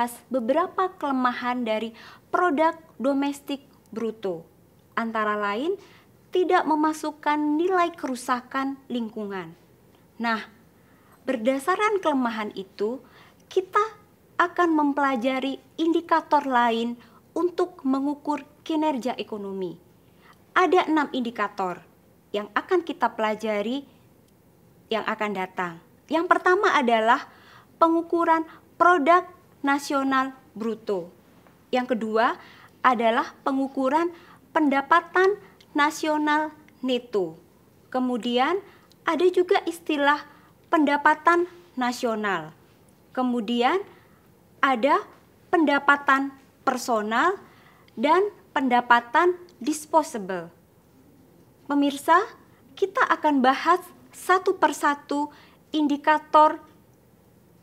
membahas beberapa kelemahan dari produk domestik bruto, antara lain tidak memasukkan nilai kerusakan lingkungan. Nah, berdasarkan kelemahan itu, kita akan mempelajari indikator lain untuk mengukur kinerja ekonomi. Ada enam indikator yang akan kita pelajari yang akan datang. Yang pertama adalah pengukuran produk nasional bruto. Yang kedua adalah pengukuran pendapatan nasional neto. Kemudian ada juga istilah pendapatan nasional. Kemudian ada pendapatan personal dan pendapatan disposable. Pemirsa, kita akan bahas satu persatu indikator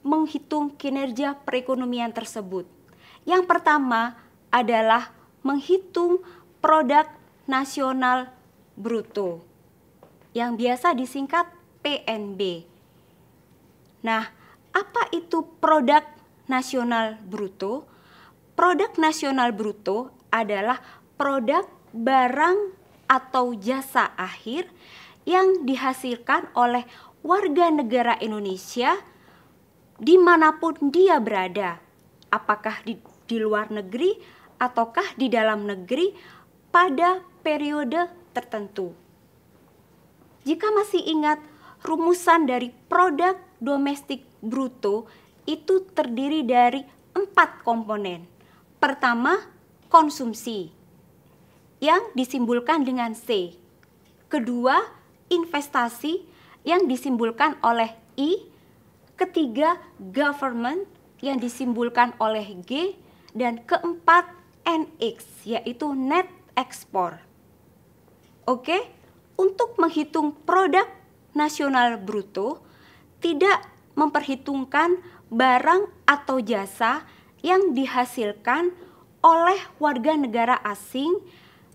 menghitung kinerja perekonomian tersebut. Yang pertama adalah menghitung produk nasional bruto yang biasa disingkat PNB. Nah, apa itu produk nasional bruto? Produk nasional bruto adalah produk barang atau jasa akhir yang dihasilkan oleh warga negara Indonesia dimanapun dia berada, apakah di, di luar negeri ataukah di dalam negeri pada periode tertentu. Jika masih ingat, rumusan dari produk domestik bruto itu terdiri dari empat komponen. Pertama, konsumsi yang disimbolkan dengan C. Kedua, investasi yang disimbolkan oleh I Ketiga, government yang disimbolkan oleh G dan keempat NX yaitu net ekspor. Oke, untuk menghitung produk nasional bruto tidak memperhitungkan barang atau jasa yang dihasilkan oleh warga negara asing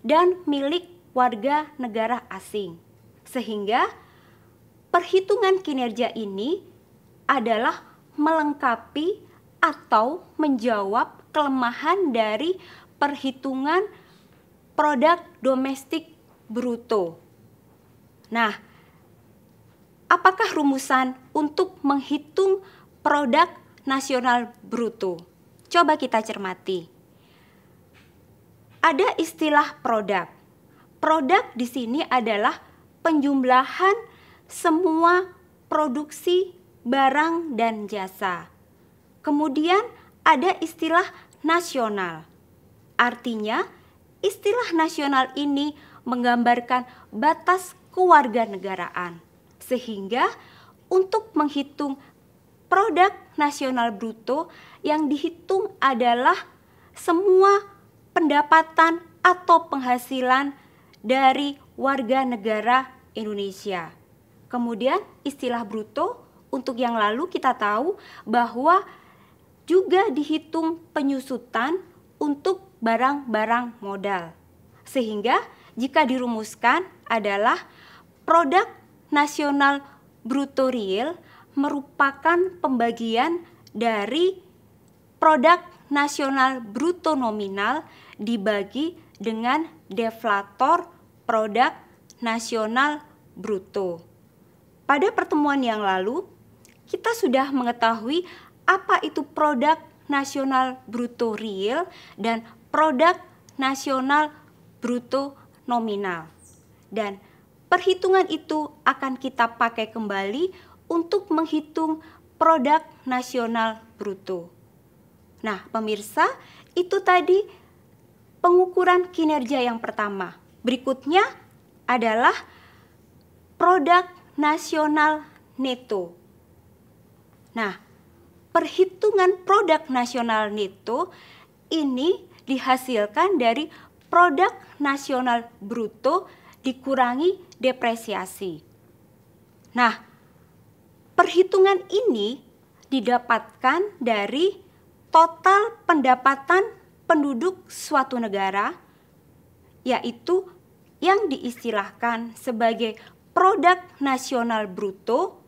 dan milik warga negara asing. Sehingga perhitungan kinerja ini adalah melengkapi atau menjawab kelemahan dari perhitungan produk domestik bruto. Nah, apakah rumusan untuk menghitung produk nasional bruto? Coba kita cermati. Ada istilah produk. Produk di sini adalah penjumlahan semua produksi barang dan jasa. Kemudian ada istilah nasional. Artinya, istilah nasional ini menggambarkan batas kewarganegaraan. Sehingga untuk menghitung produk nasional bruto yang dihitung adalah semua pendapatan atau penghasilan dari warga negara Indonesia. Kemudian istilah bruto untuk yang lalu kita tahu bahwa juga dihitung penyusutan untuk barang-barang modal. Sehingga jika dirumuskan adalah produk nasional bruto real merupakan pembagian dari produk nasional bruto nominal dibagi dengan deflator produk nasional bruto. Pada pertemuan yang lalu, kita sudah mengetahui apa itu produk nasional bruto real dan produk nasional bruto nominal. Dan perhitungan itu akan kita pakai kembali untuk menghitung produk nasional bruto. Nah, pemirsa, itu tadi pengukuran kinerja yang pertama. Berikutnya adalah produk nasional neto. Nah, perhitungan produk nasional neto ini dihasilkan dari produk nasional bruto dikurangi depresiasi. Nah, perhitungan ini didapatkan dari total pendapatan penduduk suatu negara yaitu yang diistilahkan sebagai produk nasional bruto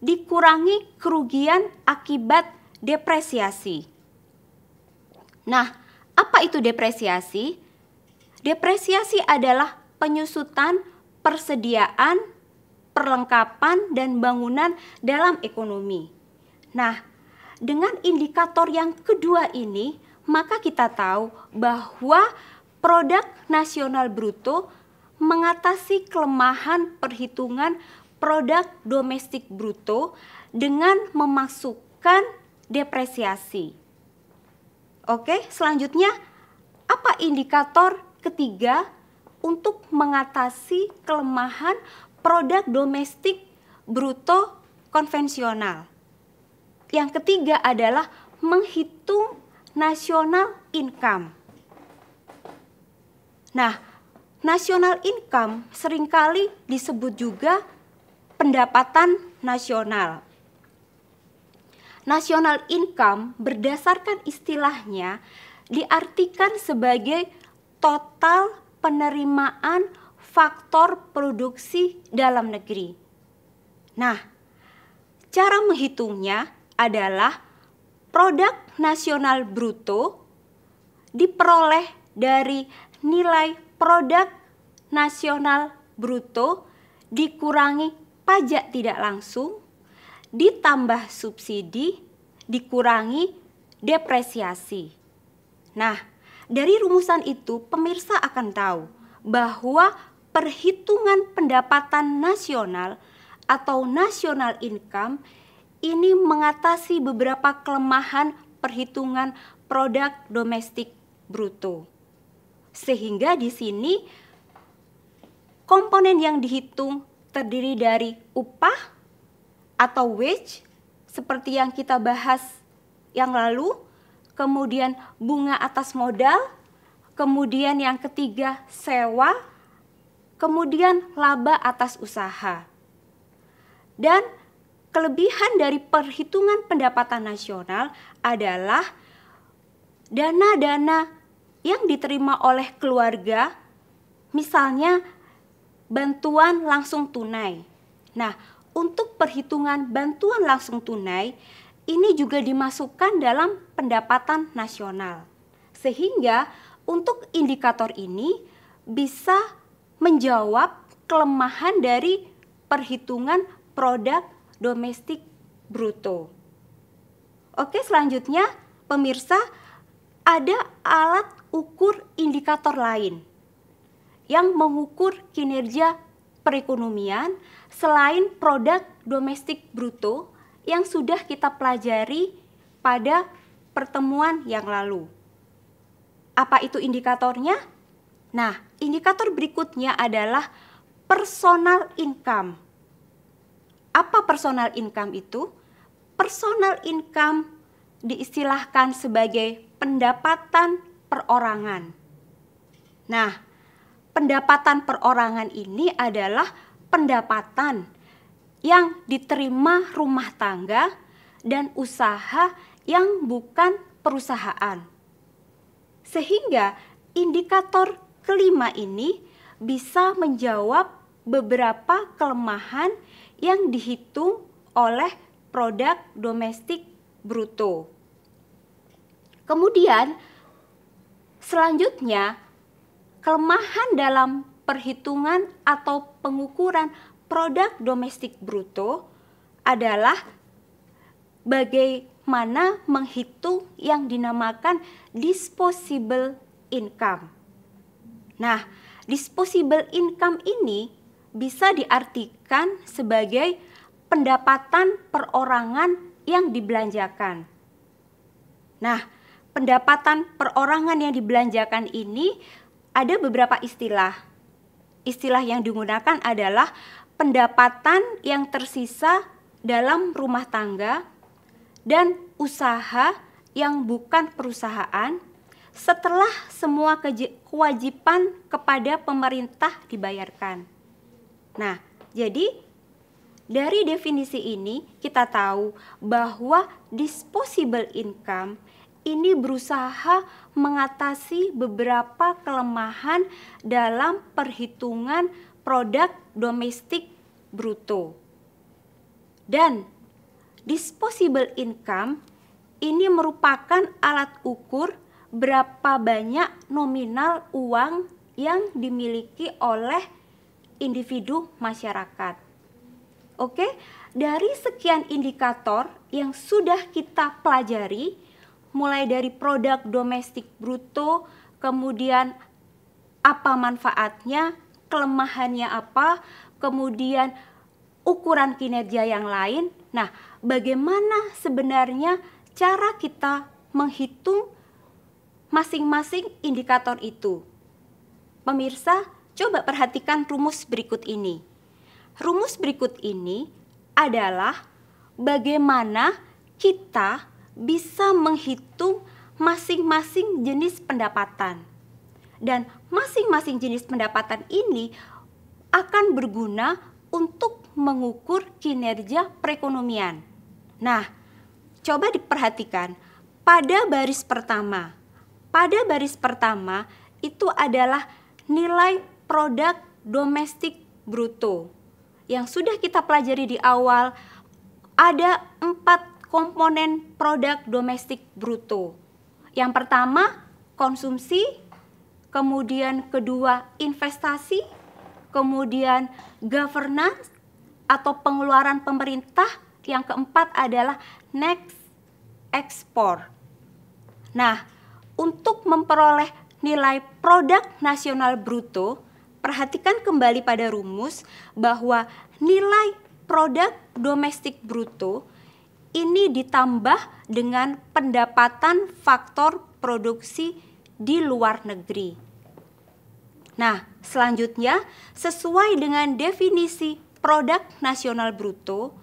dikurangi kerugian akibat depresiasi. Nah, apa itu depresiasi? Depresiasi adalah penyusutan persediaan, perlengkapan, dan bangunan dalam ekonomi. Nah, dengan indikator yang kedua ini, maka kita tahu bahwa produk nasional bruto mengatasi kelemahan perhitungan produk domestik bruto dengan memasukkan depresiasi. Oke, selanjutnya apa indikator ketiga untuk mengatasi kelemahan produk domestik bruto konvensional? Yang ketiga adalah menghitung national income. Nah, national income seringkali disebut juga pendapatan nasional. Nasional income berdasarkan istilahnya diartikan sebagai total penerimaan faktor produksi dalam negeri. Nah, cara menghitungnya adalah produk nasional bruto diperoleh dari nilai produk nasional bruto dikurangi pajak tidak langsung, ditambah subsidi, dikurangi depresiasi. Nah, dari rumusan itu pemirsa akan tahu bahwa perhitungan pendapatan nasional atau national income ini mengatasi beberapa kelemahan perhitungan produk domestik bruto. Sehingga di sini komponen yang dihitung terdiri dari upah atau wage seperti yang kita bahas yang lalu, kemudian bunga atas modal, kemudian yang ketiga sewa, kemudian laba atas usaha. Dan kelebihan dari perhitungan pendapatan nasional adalah dana-dana yang diterima oleh keluarga, misalnya bantuan langsung tunai. Nah, untuk perhitungan bantuan langsung tunai ini juga dimasukkan dalam pendapatan nasional. Sehingga untuk indikator ini bisa menjawab kelemahan dari perhitungan produk domestik bruto. Oke, selanjutnya pemirsa ada alat ukur indikator lain yang mengukur kinerja perekonomian selain produk domestik bruto yang sudah kita pelajari pada pertemuan yang lalu. Apa itu indikatornya? Nah, indikator berikutnya adalah personal income. Apa personal income itu? Personal income diistilahkan sebagai pendapatan perorangan. Nah, pendapatan perorangan ini adalah pendapatan yang diterima rumah tangga dan usaha yang bukan perusahaan. Sehingga indikator kelima ini bisa menjawab beberapa kelemahan yang dihitung oleh produk domestik bruto. Kemudian selanjutnya kelemahan dalam perhitungan atau pengukuran produk domestik bruto adalah bagaimana menghitung yang dinamakan disposable income. Nah, disposable income ini bisa diartikan sebagai pendapatan perorangan yang dibelanjakan. Nah, pendapatan perorangan yang dibelanjakan ini ada beberapa istilah. Istilah yang digunakan adalah pendapatan yang tersisa dalam rumah tangga dan usaha yang bukan perusahaan setelah semua kewajiban kepada pemerintah dibayarkan. Nah, jadi dari definisi ini kita tahu bahwa disposable income ini berusaha mengatasi beberapa kelemahan dalam perhitungan produk domestik bruto. Dan disposable income ini merupakan alat ukur berapa banyak nominal uang yang dimiliki oleh individu masyarakat. Oke, dari sekian indikator yang sudah kita pelajari, mulai dari produk domestik bruto, kemudian apa manfaatnya, kelemahannya apa, kemudian ukuran kinerja yang lain. Nah, bagaimana sebenarnya cara kita menghitung masing-masing indikator itu? Pemirsa, coba perhatikan rumus berikut ini. Rumus berikut ini adalah bagaimana kita bisa menghitung masing-masing jenis pendapatan. Dan masing-masing jenis pendapatan ini akan berguna untuk mengukur kinerja perekonomian. Nah, coba diperhatikan pada baris pertama. Pada baris pertama itu adalah nilai produk domestik bruto. Yang sudah kita pelajari di awal ada empat komponen produk domestik bruto. Yang pertama, konsumsi, kemudian kedua, investasi, kemudian governance atau pengeluaran pemerintah, yang keempat adalah next ekspor. Nah, untuk memperoleh nilai produk nasional bruto, perhatikan kembali pada rumus bahwa nilai produk domestik bruto ini ditambah dengan pendapatan faktor produksi di luar negeri. Nah, selanjutnya sesuai dengan definisi produk nasional bruto,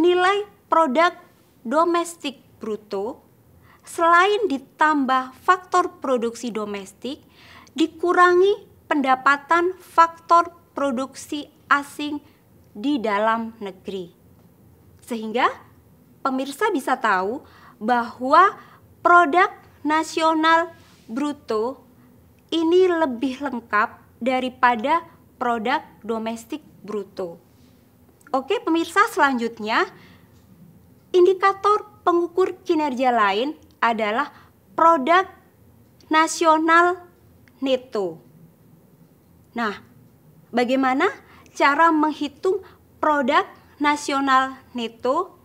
nilai produk domestik bruto selain ditambah faktor produksi domestik dikurangi pendapatan faktor produksi asing di dalam negeri. Sehingga pemirsa bisa tahu bahwa produk nasional bruto ini lebih lengkap daripada produk domestik bruto. Oke, pemirsa, selanjutnya indikator pengukur kinerja lain adalah produk nasional neto. Nah, bagaimana cara menghitung produk nasional neto?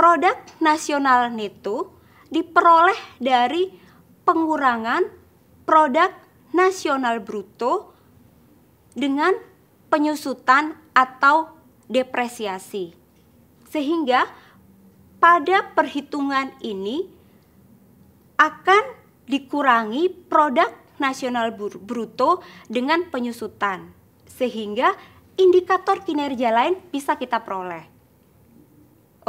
Produk nasional neto diperoleh dari pengurangan produk nasional bruto dengan penyusutan atau depresiasi. Sehingga pada perhitungan ini akan dikurangi produk nasional bruto dengan penyusutan sehingga indikator kinerja lain bisa kita peroleh.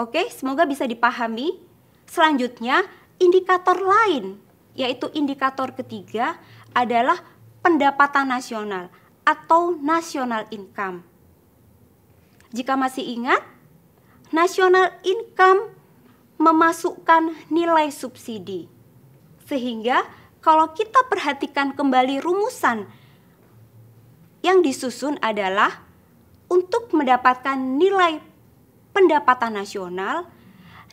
Oke, semoga bisa dipahami. Selanjutnya, indikator lain yaitu indikator ketiga adalah pendapatan nasional atau national income. Jika masih ingat, national income memasukkan nilai subsidi. Sehingga kalau kita perhatikan kembali rumusan yang disusun adalah untuk mendapatkan nilai pendapatan nasional,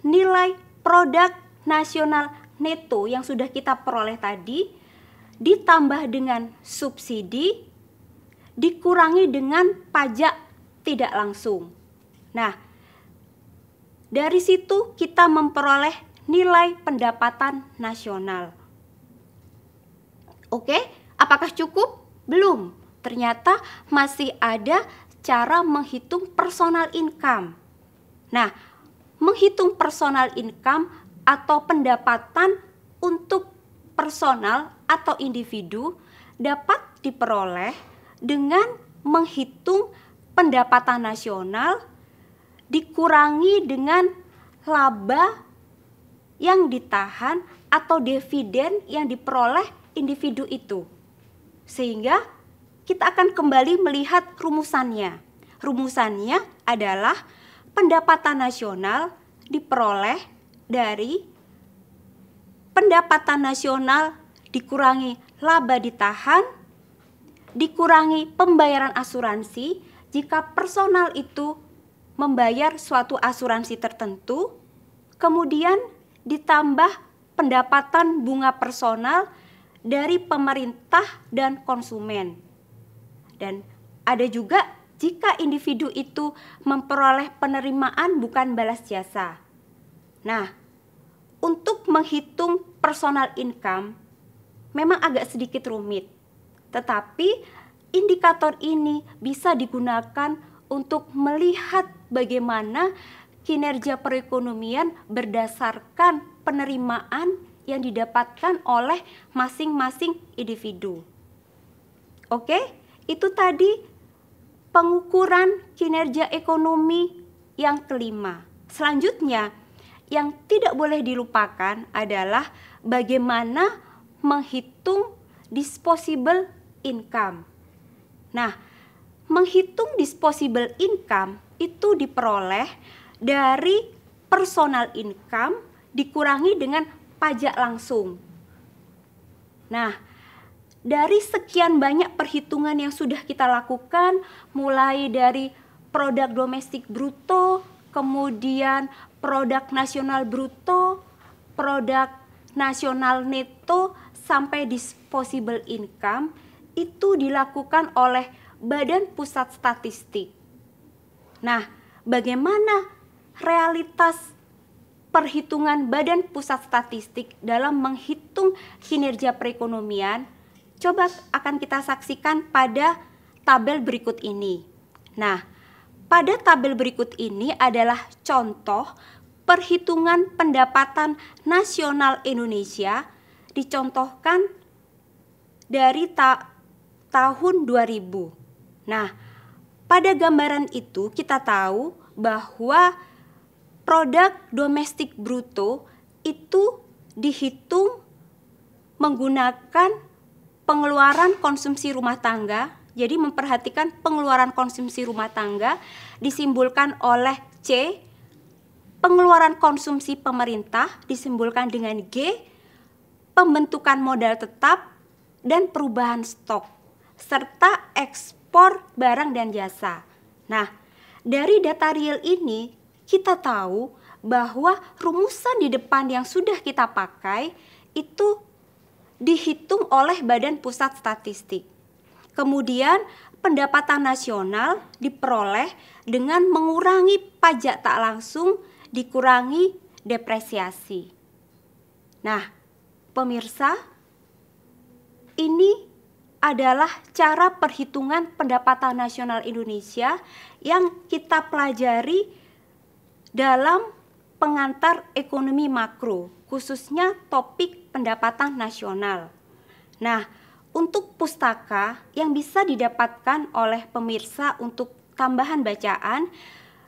nilai produk nasional neto yang sudah kita peroleh tadi ditambah dengan subsidi dikurangi dengan pajak tidak langsung. Nah, dari situ kita memperoleh nilai pendapatan nasional. Oke, apakah cukup? Belum. Ternyata masih ada cara menghitung personal income. Nah, menghitung personal income atau pendapatan untuk personal atau individu dapat diperoleh dengan menghitung pendapatan nasional dikurangi dengan laba yang ditahan atau dividen yang diperoleh individu itu. Sehingga kita akan kembali melihat rumusannya. Rumusannya adalah pendapatan nasional diperoleh dari pendapatan nasional dikurangi laba ditahan, dikurangi pembayaran asuransi jika personal itu membayar suatu asuransi tertentu, kemudian ditambah pendapatan bunga personal dari pemerintah dan konsumen. Dan ada juga jika individu itu memperoleh penerimaan bukan balas jasa. Nah, untuk menghitung personal income memang agak sedikit rumit, tetapi indikator ini bisa digunakan untuk melihat bagaimana kinerja perekonomian berdasarkan penerimaan yang didapatkan oleh masing-masing individu. Oke, itu tadi pengukuran kinerja ekonomi yang kelima. Selanjutnya, yang tidak boleh dilupakan adalah bagaimana menghitung disposable income. Nah, menghitung disposable income itu diperoleh dari personal income dikurangi dengan pajak langsung. Nah, dari sekian banyak perhitungan yang sudah kita lakukan, mulai dari produk domestik bruto, kemudian produk nasional bruto, produk nasional neto, sampai disposable income, itu dilakukan oleh Badan Pusat Statistik. Nah, bagaimana realitas perhitungan Badan Pusat Statistik dalam menghitung kinerja perekonomian Coba akan kita saksikan pada tabel berikut ini. Nah, pada tabel berikut ini adalah contoh perhitungan pendapatan nasional Indonesia dicontohkan dari ta tahun 2000. Nah, pada gambaran itu kita tahu bahwa produk domestik bruto itu dihitung menggunakan pengeluaran konsumsi rumah tangga. Jadi memperhatikan pengeluaran konsumsi rumah tangga disimbolkan oleh C. Pengeluaran konsumsi pemerintah disimbolkan dengan G. Pembentukan modal tetap dan perubahan stok serta ekspor barang dan jasa. Nah, dari data real ini kita tahu bahwa rumusan di depan yang sudah kita pakai itu dihitung oleh Badan Pusat Statistik. Kemudian pendapatan nasional diperoleh dengan mengurangi pajak tak langsung dikurangi depresiasi. Nah, pemirsa, ini adalah cara perhitungan pendapatan nasional Indonesia yang kita pelajari dalam pengantar ekonomi makro, khususnya topik pendapatan nasional. Nah, untuk pustaka yang bisa didapatkan oleh pemirsa untuk tambahan bacaan,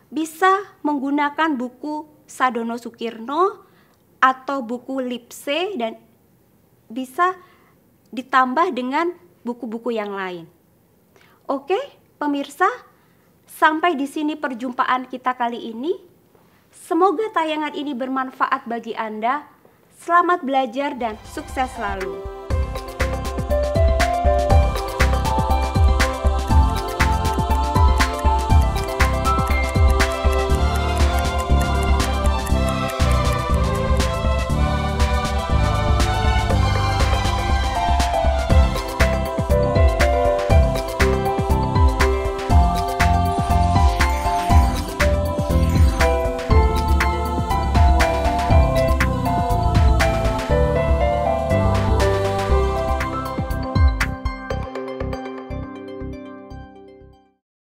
bisa menggunakan buku Sadono Sukirno atau buku Lipse dan bisa ditambah dengan buku-buku yang lain. Oke, pemirsa, sampai di sini perjumpaan kita kali ini. Semoga tayangan ini bermanfaat bagi Anda Selamat belajar dan sukses selalu.